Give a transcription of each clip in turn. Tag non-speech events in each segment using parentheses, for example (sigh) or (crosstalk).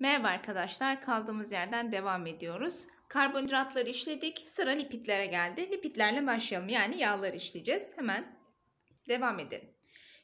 Merhaba arkadaşlar, kaldığımız yerden devam ediyoruz. Karbonhidratları işledik, sıra lipidlere geldi. Lipidlerle başlayalım, yani yağlar işleyeceğiz. Hemen devam edelim.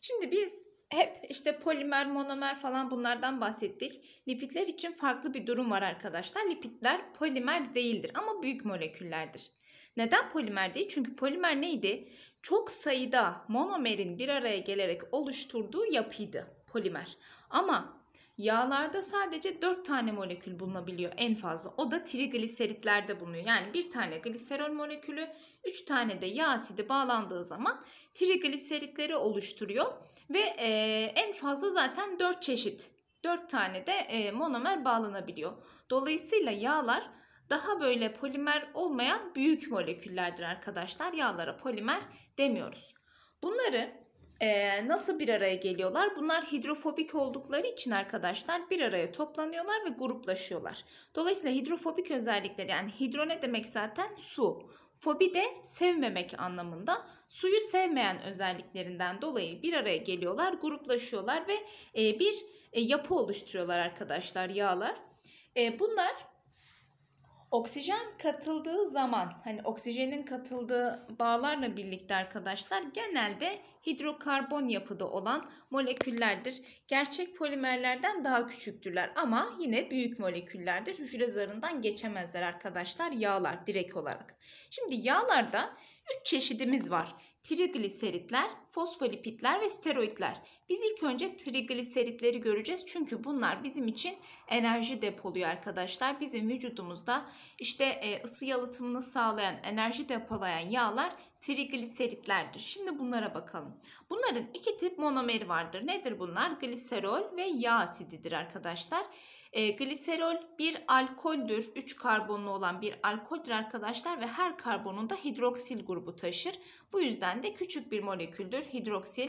Şimdi biz hep işte polimer, monomer falan bunlardan bahsettik. Lipidler için farklı bir durum var arkadaşlar. Lipidler polimer değildir ama büyük moleküllerdir. Neden polimer değil? Çünkü polimer neydi? Çok sayıda monomerin bir araya gelerek oluşturduğu yapıydı polimer. Ama Yağlarda sadece 4 tane molekül bulunabiliyor en fazla. O da trigliseritlerde bulunuyor. Yani bir tane gliserol molekülü, 3 tane de yağ asidi bağlandığı zaman trigliseritleri oluşturuyor. Ve e, en fazla zaten 4 çeşit, 4 tane de e, monomer bağlanabiliyor. Dolayısıyla yağlar daha böyle polimer olmayan büyük moleküllerdir arkadaşlar. Yağlara polimer demiyoruz. Bunları ee, nasıl bir araya geliyorlar? Bunlar hidrofobik oldukları için arkadaşlar bir araya toplanıyorlar ve gruplaşıyorlar. Dolayısıyla hidrofobik özellikleri yani hidro ne demek zaten? Su. Fobi de sevmemek anlamında suyu sevmeyen özelliklerinden dolayı bir araya geliyorlar, gruplaşıyorlar ve e, bir e, yapı oluşturuyorlar arkadaşlar yağlar. E, bunlar Oksijen katıldığı zaman hani oksijenin katıldığı bağlarla birlikte arkadaşlar genelde hidrokarbon yapıda olan moleküllerdir. Gerçek polimerlerden daha küçüktürler ama yine büyük moleküllerdir. Hücre zarından geçemezler arkadaşlar yağlar direkt olarak. Şimdi yağlarda 3 çeşidimiz var trigliseritler, fosfolipitler ve steroidler. Biz ilk önce trigliseritleri göreceğiz. Çünkü bunlar bizim için enerji depoluyor arkadaşlar. Bizim vücudumuzda işte e, ısı yalıtımını sağlayan, enerji depolayan yağlar trigliseritlerdir. Şimdi bunlara bakalım. Bunların iki tip monomeri vardır. Nedir bunlar? Gliserol ve yağ asididir arkadaşlar. E, gliserol bir alkoldür. 3 karbonlu olan bir alkoldür arkadaşlar ve her karbonunda hidroksil grubu taşır. Bu yüzden de küçük bir moleküldür. Hidroksil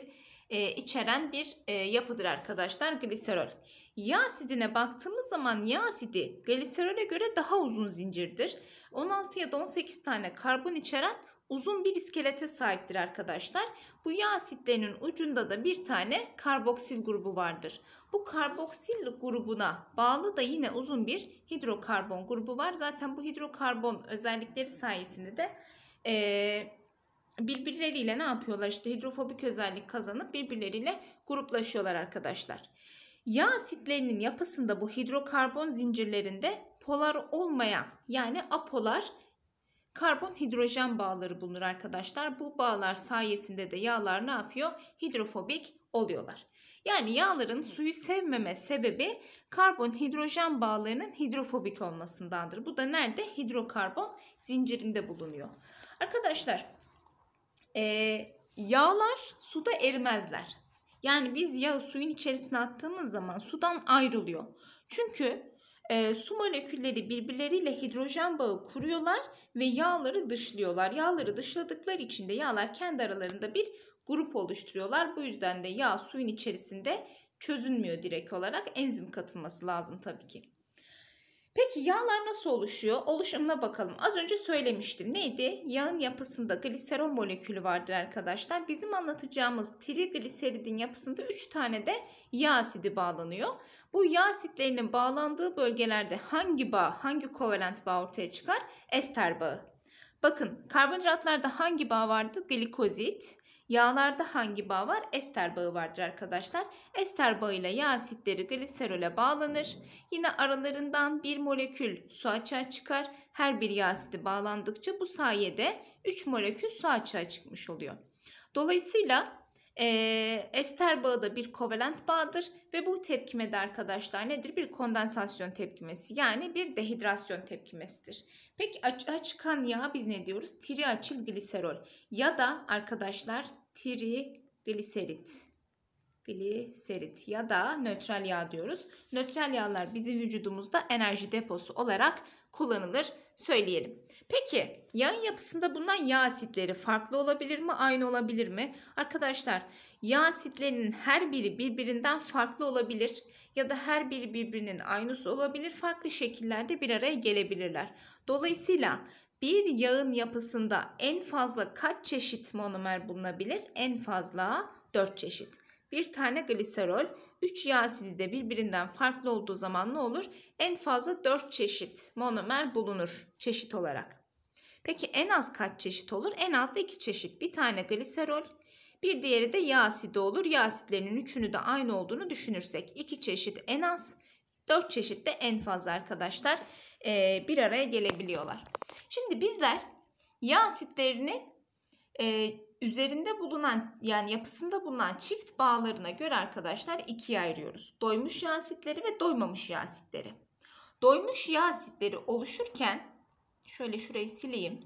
e, içeren bir e, yapıdır arkadaşlar gliserol. Yağ asidine baktığımız zaman yağ asidi gliserole göre daha uzun zincirdir. 16 ya da 18 tane karbon içeren uzun bir iskelete sahiptir arkadaşlar. Bu yağ asitlerinin ucunda da bir tane karboksil grubu vardır. Bu karboksil grubuna bağlı da yine uzun bir hidrokarbon grubu var. Zaten bu hidrokarbon özellikleri sayesinde de e, birbirleriyle ne yapıyorlar? İşte hidrofobik özellik kazanıp birbirleriyle gruplaşıyorlar arkadaşlar. Yağ asitlerinin yapısında bu hidrokarbon zincirlerinde polar olmayan yani apolar karbon hidrojen bağları bulunur arkadaşlar. Bu bağlar sayesinde de yağlar ne yapıyor? Hidrofobik oluyorlar. Yani yağların suyu sevmeme sebebi karbon hidrojen bağlarının hidrofobik olmasındandır. Bu da nerede? Hidrokarbon zincirinde bulunuyor. Arkadaşlar e, yağlar suda erimezler. Yani biz yağı suyun içerisine attığımız zaman sudan ayrılıyor. Çünkü e, su molekülleri birbirleriyle hidrojen bağı kuruyorlar ve yağları dışlıyorlar. Yağları dışladıkları için de yağlar kendi aralarında bir grup oluşturuyorlar. Bu yüzden de yağ suyun içerisinde çözünmüyor direkt olarak. Enzim katılması lazım tabii ki. Peki yağlar nasıl oluşuyor? Oluşumuna bakalım. Az önce söylemiştim. Neydi? Yağın yapısında gliserol molekülü vardır arkadaşlar. Bizim anlatacağımız trigliseridin yapısında 3 tane de yağ asidi bağlanıyor. Bu yağ asitlerinin bağlandığı bölgelerde hangi bağ, hangi kovalent bağ ortaya çıkar? Ester bağı. Bakın karbonhidratlarda hangi bağ vardı? Glikozit. Yağlarda hangi bağ var? Ester bağı vardır arkadaşlar. Ester bağıyla yağ asitleri gliserole bağlanır. Yine aralarından bir molekül su açığa çıkar. Her bir yağ asidi bağlandıkça bu sayede 3 molekül su açığa çıkmış oluyor. Dolayısıyla e, ester bağı da bir kovalent bağdır ve bu tepkime de arkadaşlar nedir? Bir kondensasyon tepkimesi yani bir dehidrasyon tepkimesidir. Peki açığa çıkan yağa biz ne diyoruz? Triacil gliserol ya da arkadaşlar tri gliserit ya da nötral yağ diyoruz. Nötral yağlar bizim vücudumuzda enerji deposu olarak kullanılır söyleyelim. Peki yağın yapısında bulunan yağ asitleri farklı olabilir mi? Aynı olabilir mi? Arkadaşlar yağ asitlerinin her biri birbirinden farklı olabilir ya da her biri birbirinin aynısı olabilir. Farklı şekillerde bir araya gelebilirler. Dolayısıyla bir yağın yapısında en fazla kaç çeşit monomer bulunabilir? En fazla 4 çeşit bir tane gliserol, 3 yağ asidi de birbirinden farklı olduğu zaman ne olur? En fazla 4 çeşit monomer bulunur çeşit olarak. Peki en az kaç çeşit olur? En az da 2 çeşit. Bir tane gliserol, bir diğeri de yağ asidi olur. Yağ asitlerinin üçünü de aynı olduğunu düşünürsek 2 çeşit en az, 4 çeşit de en fazla arkadaşlar bir araya gelebiliyorlar. Şimdi bizler yağ asitlerini e, üzerinde bulunan yani yapısında bulunan çift bağlarına göre arkadaşlar ikiye ayırıyoruz. Doymuş yağ asitleri ve doymamış yağ asitleri. Doymuş yağ asitleri oluşurken şöyle şurayı sileyim.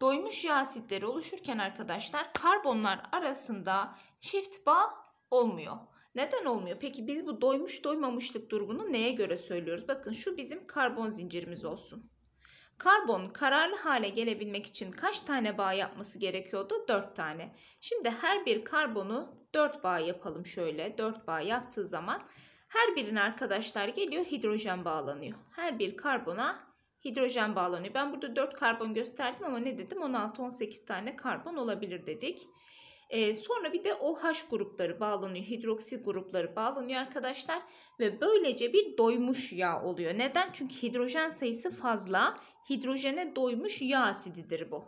Doymuş yağ asitleri oluşurken arkadaşlar karbonlar arasında çift bağ olmuyor. Neden olmuyor? Peki biz bu doymuş doymamışlık durumunu neye göre söylüyoruz? Bakın şu bizim karbon zincirimiz olsun. Karbon kararlı hale gelebilmek için kaç tane bağ yapması gerekiyordu? 4 tane. Şimdi her bir karbonu 4 bağ yapalım şöyle. 4 bağ yaptığı zaman her birine arkadaşlar geliyor hidrojen bağlanıyor. Her bir karbona hidrojen bağlanıyor. Ben burada 4 karbon gösterdim ama ne dedim? 16-18 tane karbon olabilir dedik. Ee, sonra bir de OH grupları bağlanıyor, hidroksil grupları bağlanıyor arkadaşlar ve böylece bir doymuş yağ oluyor. Neden? Çünkü hidrojen sayısı fazla, hidrojene doymuş yağ asididir bu.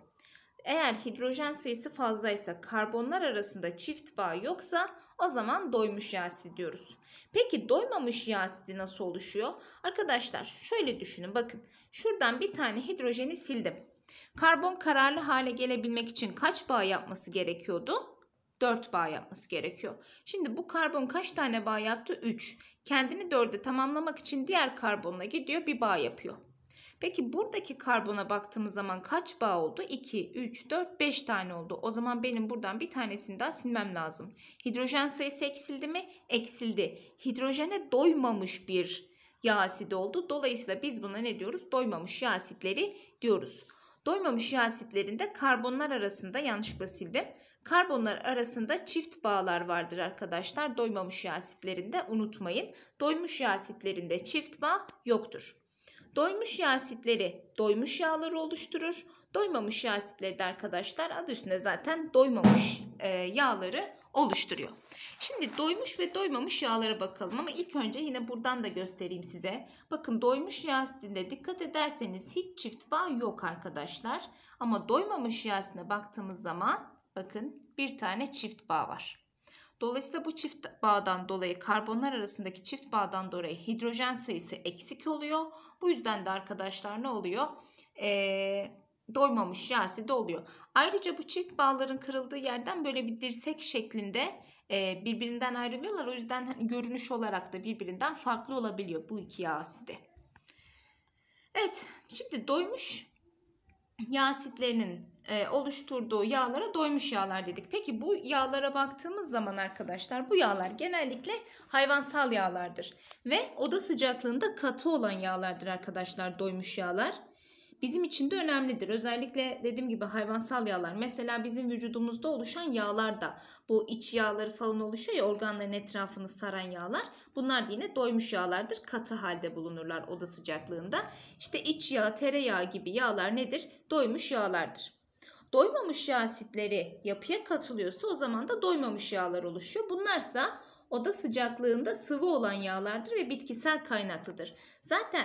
Eğer hidrojen sayısı fazlaysa karbonlar arasında çift bağ yoksa o zaman doymuş yağ asidi diyoruz. Peki doymamış yağ asidi nasıl oluşuyor? Arkadaşlar şöyle düşünün bakın şuradan bir tane hidrojeni sildim. Karbon kararlı hale gelebilmek için kaç bağ yapması gerekiyordu? 4 bağ yapması gerekiyor. Şimdi bu karbon kaç tane bağ yaptı? 3. Kendini 4'e tamamlamak için diğer karbonla gidiyor bir bağ yapıyor. Peki buradaki karbona baktığımız zaman kaç bağ oldu? 2, 3, 4, 5 tane oldu. O zaman benim buradan bir tanesini daha silmem lazım. Hidrojen sayısı eksildi mi? Eksildi. Hidrojene doymamış bir yağ asidi oldu. Dolayısıyla biz buna ne diyoruz? Doymamış yağ asitleri diyoruz. Doymamış yağ asitlerinde karbonlar arasında yanlışlıkla sildim. Karbonlar arasında çift bağlar vardır arkadaşlar. Doymamış yağ asitlerinde unutmayın. Doymuş yağ asitlerinde çift bağ yoktur. Doymuş yağ asitleri doymuş yağları oluşturur. Doymamış yağ asitleri de arkadaşlar adı üstünde zaten doymamış e, yağları oluşturuyor. Şimdi doymuş ve doymamış yağlara bakalım ama ilk önce yine buradan da göstereyim size. Bakın doymuş yağ asitinde dikkat ederseniz hiç çift bağ yok arkadaşlar. Ama doymamış yağ asitine baktığımız zaman bakın bir tane çift bağ var. Dolayısıyla bu çift bağdan dolayı karbonlar arasındaki çift bağdan dolayı hidrojen sayısı eksik oluyor. Bu yüzden de arkadaşlar ne oluyor? Ee, doymamış yasi de oluyor. Ayrıca bu çift bağların kırıldığı yerden böyle bir dirsek şeklinde e, birbirinden ayrılıyorlar. O yüzden hani görünüş olarak da birbirinden farklı olabiliyor bu iki yasi de. Evet şimdi doymuş yasitlerinin e, oluşturduğu yağlara doymuş yağlar dedik. Peki bu yağlara baktığımız zaman arkadaşlar bu yağlar genellikle hayvansal yağlardır. Ve oda sıcaklığında katı olan yağlardır arkadaşlar doymuş yağlar. Bizim için de önemlidir. Özellikle dediğim gibi hayvansal yağlar. Mesela bizim vücudumuzda oluşan yağlar da bu iç yağları falan oluşuyor ya organların etrafını saran yağlar. Bunlar da yine doymuş yağlardır. Katı halde bulunurlar oda sıcaklığında. İşte iç yağ, tereyağı gibi yağlar nedir? Doymuş yağlardır doymamış yağ asitleri yapıya katılıyorsa o zaman da doymamış yağlar oluşuyor. Bunlarsa oda sıcaklığında sıvı olan yağlardır ve bitkisel kaynaklıdır. Zaten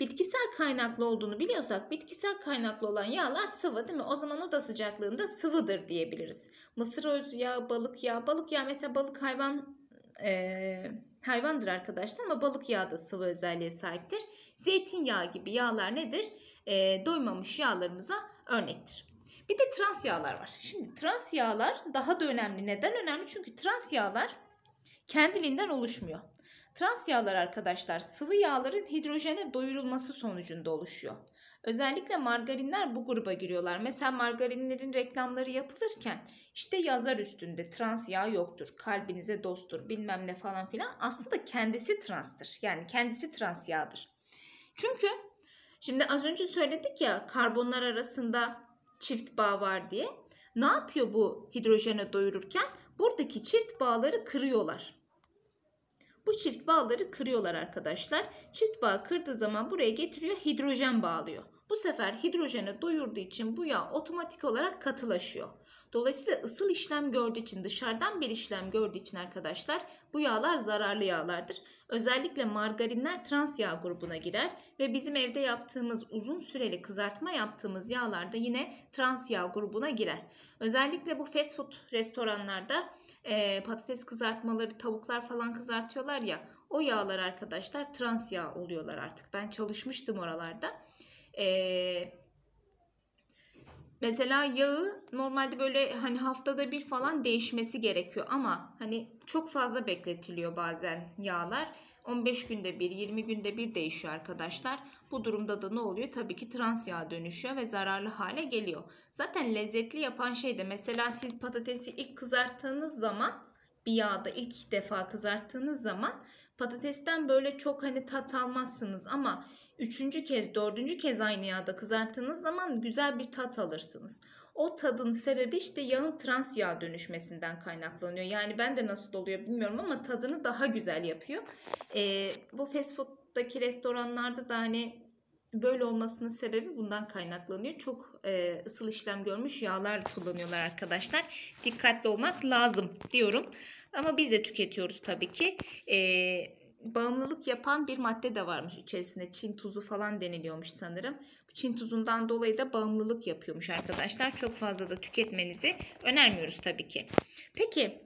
bitkisel kaynaklı olduğunu biliyorsak bitkisel kaynaklı olan yağlar sıvı değil mi? O zaman oda sıcaklığında sıvıdır diyebiliriz. Mısır özü yağı, balık yağı, balık yağı mesela balık hayvan e, hayvandır arkadaşlar ama balık yağı da sıvı özelliğe sahiptir. Zeytinyağı gibi yağlar nedir? E, doymamış yağlarımıza örnektir. Bir de trans yağlar var. Şimdi trans yağlar daha da önemli. Neden önemli? Çünkü trans yağlar kendiliğinden oluşmuyor. Trans yağlar arkadaşlar sıvı yağların hidrojene doyurulması sonucunda oluşuyor. Özellikle margarinler bu gruba giriyorlar. Mesela margarinlerin reklamları yapılırken işte yazar üstünde trans yağ yoktur, kalbinize dosttur bilmem ne falan filan. Aslında kendisi transtır. Yani kendisi trans yağdır. Çünkü şimdi az önce söyledik ya karbonlar arasında çift bağ var diye. Ne yapıyor bu hidrojene doyururken? Buradaki çift bağları kırıyorlar. Bu çift bağları kırıyorlar arkadaşlar. Çift bağ kırdığı zaman buraya getiriyor hidrojen bağlıyor. Bu sefer hidrojene doyurduğu için bu yağ otomatik olarak katılaşıyor. Dolayısıyla ısıl işlem gördüğü için dışarıdan bir işlem gördüğü için arkadaşlar bu yağlar zararlı yağlardır. Özellikle margarinler trans yağ grubuna girer ve bizim evde yaptığımız uzun süreli kızartma yaptığımız yağlar da yine trans yağ grubuna girer. Özellikle bu fast food restoranlarda e, patates kızartmaları, tavuklar falan kızartıyorlar ya o yağlar arkadaşlar trans yağ oluyorlar artık. Ben çalışmıştım oralarda. Eee Mesela yağı normalde böyle hani haftada bir falan değişmesi gerekiyor ama hani çok fazla bekletiliyor bazen yağlar. 15 günde bir, 20 günde bir değişiyor arkadaşlar. Bu durumda da ne oluyor? Tabii ki trans yağ dönüşüyor ve zararlı hale geliyor. Zaten lezzetli yapan şey de mesela siz patatesi ilk kızarttığınız zaman bir yağda ilk defa kızarttığınız zaman patatesten böyle çok hani tat almazsınız ama üçüncü kez, dördüncü kez aynı yağda kızarttığınız zaman güzel bir tat alırsınız. O tadın sebebi işte yağın trans yağ dönüşmesinden kaynaklanıyor. Yani ben de nasıl oluyor bilmiyorum ama tadını daha güzel yapıyor. Ee, bu fast food'daki restoranlarda da hani böyle olmasının sebebi bundan kaynaklanıyor. Çok e, ısıl işlem görmüş yağlar kullanıyorlar arkadaşlar. Dikkatli olmak lazım diyorum. Ama biz de tüketiyoruz tabii ki. Ee, bağımlılık yapan bir madde de varmış içerisinde. Çin tuzu falan deniliyormuş sanırım. Bu Çin tuzundan dolayı da bağımlılık yapıyormuş arkadaşlar. Çok fazla da tüketmenizi önermiyoruz tabii ki. Peki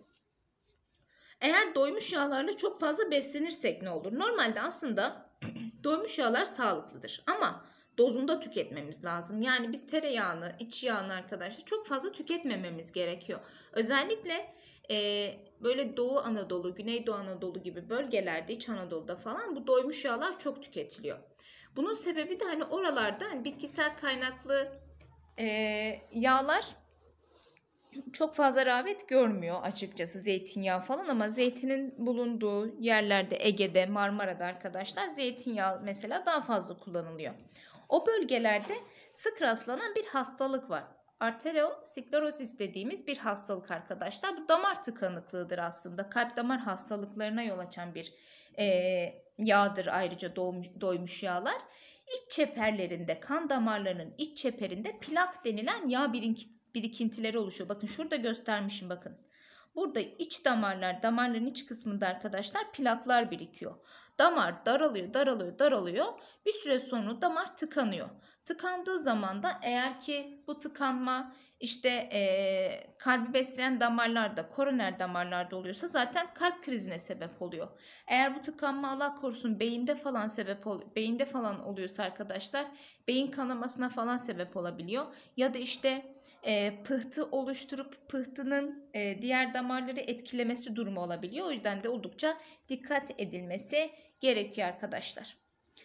eğer doymuş yağlarla çok fazla beslenirsek ne olur? Normalde aslında (clears throat) doymuş yağlar sağlıklıdır ama dozunda tüketmemiz lazım. Yani biz tereyağını, iç yağını arkadaşlar çok fazla tüketmememiz gerekiyor. Özellikle e, böyle Doğu Anadolu, Güneydoğu Anadolu gibi bölgelerde, İç Anadolu'da falan bu doymuş yağlar çok tüketiliyor. Bunun sebebi de hani oralarda hani bitkisel kaynaklı e, yağlar çok fazla rağbet görmüyor açıkçası zeytinyağı falan ama zeytinin bulunduğu yerlerde Ege'de, Marmara'da arkadaşlar zeytinyağı mesela daha fazla kullanılıyor. O bölgelerde sık rastlanan bir hastalık var arterosklerosis dediğimiz bir hastalık arkadaşlar. Bu damar tıkanıklığıdır aslında. Kalp damar hastalıklarına yol açan bir e, yağdır ayrıca doğmuş, doymuş yağlar. İç çeperlerinde kan damarlarının iç çeperinde plak denilen yağ birikintileri oluşuyor. Bakın şurada göstermişim bakın. Burada iç damarlar, damarların iç kısmında arkadaşlar plaklar birikiyor. Damar daralıyor, daralıyor, daralıyor. Bir süre sonra damar tıkanıyor. Tıkandığı zaman da eğer ki bu tıkanma işte e, kalbi besleyen damarlarda, koroner damarlarda oluyorsa zaten kalp krizine sebep oluyor. Eğer bu tıkanma Allah korusun beyinde falan sebep ol, beyinde falan oluyorsa arkadaşlar beyin kanamasına falan sebep olabiliyor. Ya da işte e, pıhtı oluşturup pıhtının e, diğer damarları etkilemesi durumu olabiliyor. O yüzden de oldukça dikkat edilmesi gerekiyor arkadaşlar.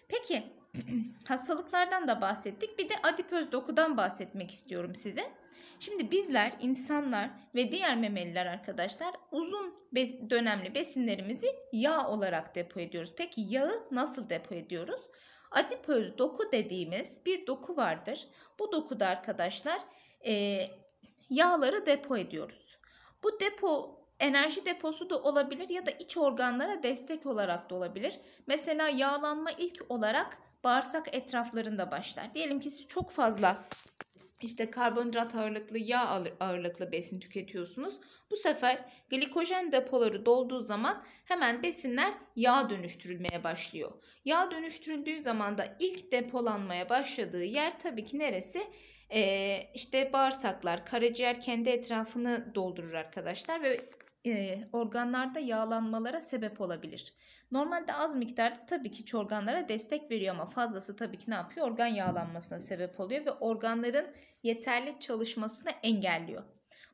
Peki (clears throat) hastalıklardan da bahsettik. Bir de adipöz dokudan bahsetmek istiyorum size. Şimdi bizler insanlar ve diğer memeliler arkadaşlar uzun bes dönemli besinlerimizi yağ olarak depo ediyoruz. Peki yağı nasıl depo ediyoruz? Adipöz doku dediğimiz bir doku vardır. Bu dokuda arkadaşlar e, yağları depo ediyoruz. Bu depo enerji deposu da olabilir ya da iç organlara destek olarak da olabilir. Mesela yağlanma ilk olarak bağırsak etraflarında başlar. Diyelim ki siz çok fazla işte karbonhidrat ağırlıklı, yağ ağırlıklı besin tüketiyorsunuz. Bu sefer glikojen depoları dolduğu zaman hemen besinler yağ dönüştürülmeye başlıyor. Yağ dönüştürüldüğü zaman da ilk depolanmaya başladığı yer tabii ki neresi? E, işte bağırsaklar, karaciğer kendi etrafını doldurur arkadaşlar ve e, organlarda yağlanmalara sebep olabilir. Normalde az miktarda tabii ki organlara destek veriyor ama fazlası tabii ki ne yapıyor? Organ yağlanmasına sebep oluyor ve organların yeterli çalışmasını engelliyor.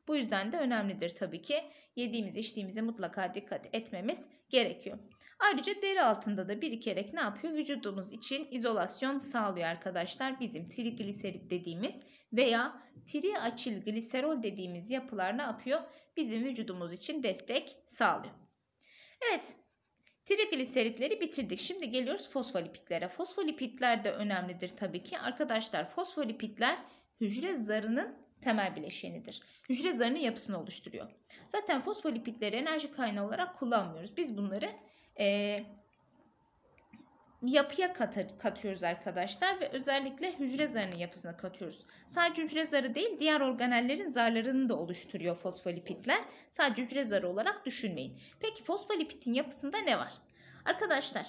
Bu yüzden de önemlidir tabii ki yediğimiz içtiğimize mutlaka dikkat etmemiz gerekiyor. Ayrıca deri altında da birikerek ne yapıyor? Vücudumuz için izolasyon sağlıyor arkadaşlar. Bizim trigliserit dediğimiz veya triaçil gliserol dediğimiz yapılar ne yapıyor? Bizim vücudumuz için destek sağlıyor. Evet Trigliseritleri bitirdik. Şimdi geliyoruz fosfolipitlere. Fosfolipitler de önemlidir tabii ki. Arkadaşlar fosfolipitler hücre zarının temel bileşenidir. Hücre zarının yapısını oluşturuyor. Zaten fosfolipitleri enerji kaynağı olarak kullanmıyoruz. Biz bunları e, yapıya katır, katıyoruz arkadaşlar ve özellikle hücre zarının yapısına katıyoruz. Sadece hücre zarı değil diğer organellerin zarlarını da oluşturuyor fosfolipitler. Sadece hücre zarı olarak düşünmeyin. Peki fosfolipitin yapısında ne var? Arkadaşlar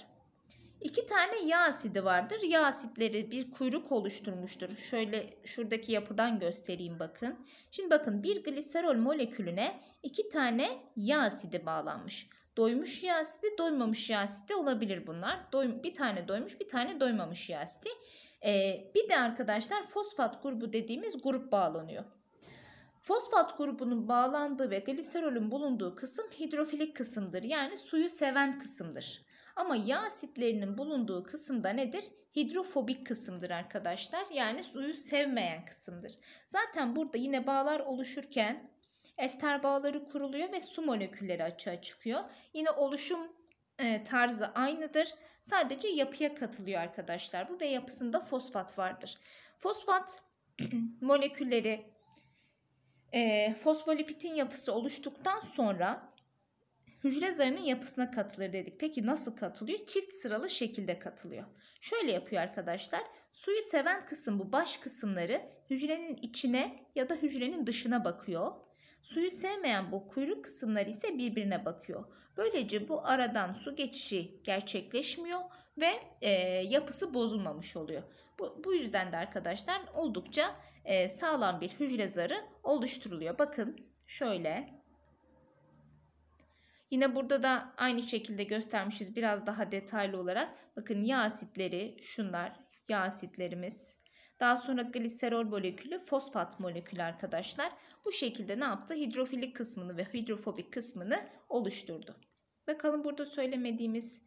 İki tane yağ asidi vardır. Yağ asitleri bir kuyruk oluşturmuştur. Şöyle şuradaki yapıdan göstereyim bakın. Şimdi bakın bir gliserol molekülüne iki tane yağ asidi bağlanmış. Doymuş yağ asidi, doymamış yağ asidi olabilir bunlar. Doy, bir tane doymuş, bir tane doymamış yağ asidi. Ee, bir de arkadaşlar fosfat grubu dediğimiz grup bağlanıyor. Fosfat grubunun bağlandığı ve gliserolün bulunduğu kısım hidrofilik kısımdır. Yani suyu seven kısımdır. Ama yağ asitlerinin bulunduğu kısımda nedir? Hidrofobik kısımdır arkadaşlar. Yani suyu sevmeyen kısımdır. Zaten burada yine bağlar oluşurken ester bağları kuruluyor ve su molekülleri açığa çıkıyor. Yine oluşum e, tarzı aynıdır. Sadece yapıya katılıyor arkadaşlar bu ve yapısında fosfat vardır. Fosfat (clears throat) molekülleri e, fosfolipitin yapısı oluştuktan sonra hücre zarının yapısına katılır dedik. Peki nasıl katılıyor? Çift sıralı şekilde katılıyor. Şöyle yapıyor arkadaşlar. Suyu seven kısım bu baş kısımları hücrenin içine ya da hücrenin dışına bakıyor. Suyu sevmeyen bu kuyruk kısımları ise birbirine bakıyor. Böylece bu aradan su geçişi gerçekleşmiyor ve e, yapısı bozulmamış oluyor. Bu, bu yüzden de arkadaşlar oldukça e, sağlam bir hücre zarı oluşturuluyor. Bakın şöyle. Yine burada da aynı şekilde göstermişiz biraz daha detaylı olarak. Bakın yağ asitleri şunlar yağ asitlerimiz. Daha sonra gliserol molekülü, fosfat molekülü arkadaşlar. Bu şekilde ne yaptı? Hidrofilik kısmını ve hidrofobik kısmını oluşturdu. Bakalım burada söylemediğimiz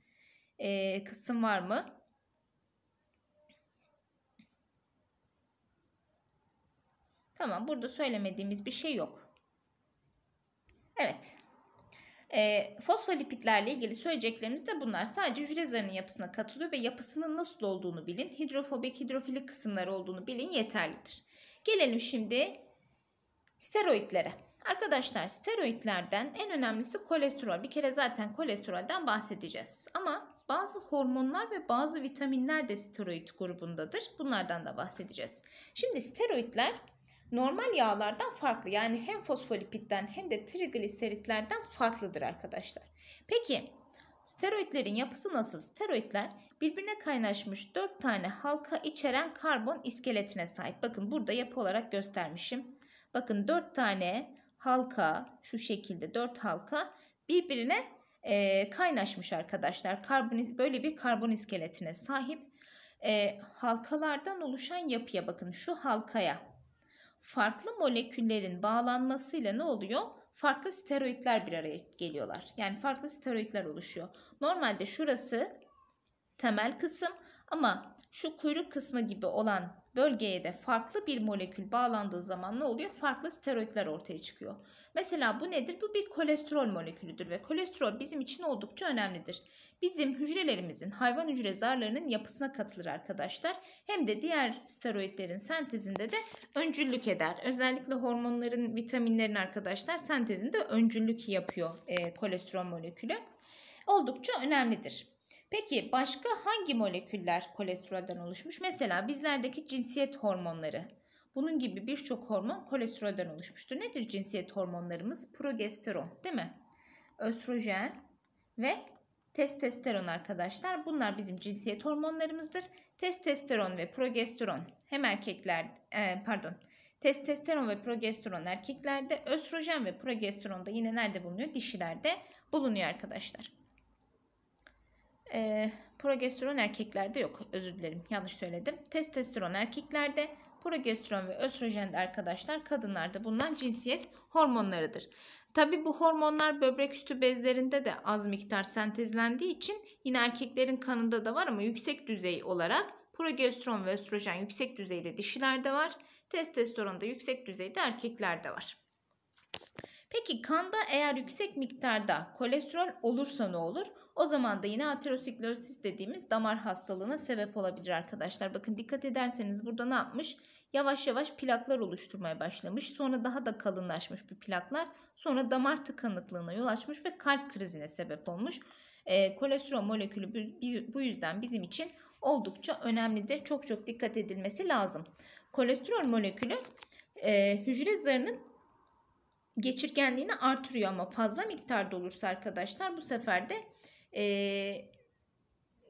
e, kısım var mı? Tamam burada söylemediğimiz bir şey yok. Evet. E, fosfolipitlerle ilgili söyleyeceklerimiz de bunlar. Sadece hücre zarının yapısına katılıyor ve yapısının nasıl olduğunu bilin. Hidrofobik, hidrofilik kısımları olduğunu bilin yeterlidir. Gelelim şimdi steroidlere. Arkadaşlar steroidlerden en önemlisi kolesterol. Bir kere zaten kolesterolden bahsedeceğiz. Ama bazı hormonlar ve bazı vitaminler de steroid grubundadır. Bunlardan da bahsedeceğiz. Şimdi steroidler normal yağlardan farklı. Yani hem fosfolipitten hem de trigliseritlerden farklıdır arkadaşlar. Peki steroidlerin yapısı nasıl? Steroidler birbirine kaynaşmış 4 tane halka içeren karbon iskeletine sahip. Bakın burada yapı olarak göstermişim. Bakın 4 tane halka şu şekilde 4 halka birbirine e, kaynaşmış arkadaşlar. Karbon, böyle bir karbon iskeletine sahip. E, halkalardan oluşan yapıya bakın şu halkaya. Farklı moleküllerin bağlanmasıyla ne oluyor? Farklı steroidler bir araya geliyorlar. Yani farklı steroidler oluşuyor. Normalde şurası temel kısım ama şu kuyruk kısmı gibi olan bölgeye de farklı bir molekül bağlandığı zaman ne oluyor? Farklı steroidler ortaya çıkıyor. Mesela bu nedir? Bu bir kolesterol molekülüdür ve kolesterol bizim için oldukça önemlidir. Bizim hücrelerimizin hayvan hücre zarlarının yapısına katılır arkadaşlar. Hem de diğer steroidlerin sentezinde de öncüllük eder. Özellikle hormonların, vitaminlerin arkadaşlar sentezinde öncüllük yapıyor e, kolesterol molekülü. Oldukça önemlidir. Peki başka hangi moleküller kolesterolden oluşmuş? Mesela bizlerdeki cinsiyet hormonları. Bunun gibi birçok hormon kolesterolden oluşmuştur. Nedir cinsiyet hormonlarımız? Progesteron değil mi? Östrojen ve testosteron arkadaşlar. Bunlar bizim cinsiyet hormonlarımızdır. Testosteron ve progesteron hem erkekler e, pardon testosteron ve progesteron erkeklerde östrojen ve progesteron da yine nerede bulunuyor? Dişilerde bulunuyor arkadaşlar e, progesteron erkeklerde yok. Özür dilerim yanlış söyledim. Testosteron erkeklerde, progesteron ve östrojen de arkadaşlar kadınlarda bulunan cinsiyet hormonlarıdır. Tabi bu hormonlar böbrek üstü bezlerinde de az miktar sentezlendiği için yine erkeklerin kanında da var ama yüksek düzey olarak progesteron ve östrojen yüksek düzeyde dişilerde var. Testosteron da yüksek düzeyde erkeklerde var. Peki kanda eğer yüksek miktarda kolesterol olursa ne olur? O zaman da yine aterosklerosis dediğimiz damar hastalığına sebep olabilir arkadaşlar. Bakın dikkat ederseniz burada ne yapmış? Yavaş yavaş plaklar oluşturmaya başlamış. Sonra daha da kalınlaşmış bir plaklar. Sonra damar tıkanıklığına yol açmış ve kalp krizine sebep olmuş. E, kolesterol molekülü bu yüzden bizim için oldukça önemlidir. Çok çok dikkat edilmesi lazım. Kolesterol molekülü e, hücre zarının geçirgenliğini artırıyor ama fazla miktarda olursa arkadaşlar bu sefer de e,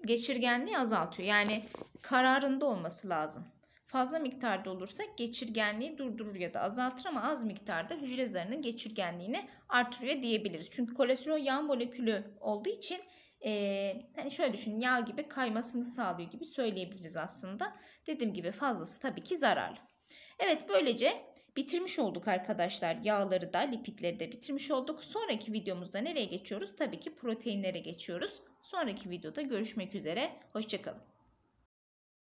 geçirgenliği azaltıyor. Yani kararında olması lazım. Fazla miktarda olursa geçirgenliği durdurur ya da azaltır ama az miktarda hücre zarının geçirgenliğini artırıyor diyebiliriz. Çünkü kolesterol yağ molekülü olduğu için e, hani şöyle düşün yağ gibi kaymasını sağlıyor gibi söyleyebiliriz aslında. Dediğim gibi fazlası tabii ki zararlı. Evet böylece Bitirmiş olduk arkadaşlar. Yağları da lipitleri de bitirmiş olduk. Sonraki videomuzda nereye geçiyoruz? Tabii ki proteinlere geçiyoruz. Sonraki videoda görüşmek üzere. Hoşçakalın.